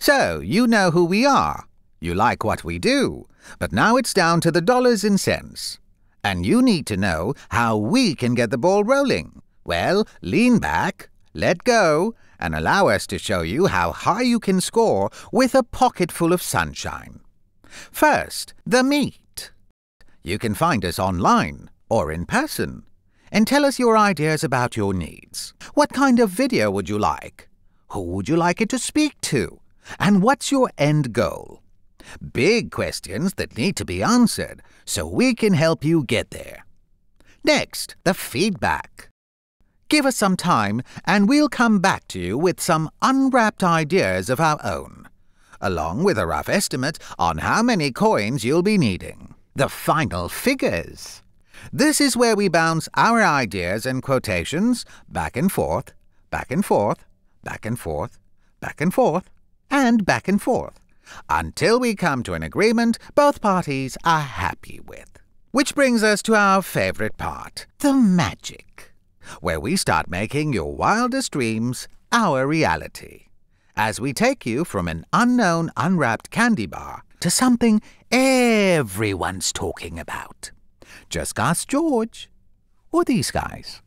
So you know who we are. You like what we do. But now it's down to the dollars and cents. And you need to know how we can get the ball rolling. Well, lean back, let go, and allow us to show you how high you can score with a pocketful of sunshine. First, the meet. You can find us online or in person and tell us your ideas about your needs. What kind of video would you like? Who would you like it to speak to? And what's your end goal? Big questions that need to be answered so we can help you get there. Next, the feedback. Give us some time and we'll come back to you with some unwrapped ideas of our own, along with a rough estimate on how many coins you'll be needing. The final figures. This is where we bounce our ideas and quotations back and forth, back and forth, back and forth, back and forth, and back and forth until we come to an agreement both parties are happy with. Which brings us to our favorite part, the magic, where we start making your wildest dreams our reality, as we take you from an unknown unwrapped candy bar to something everyone's talking about. Just ask George or these guys.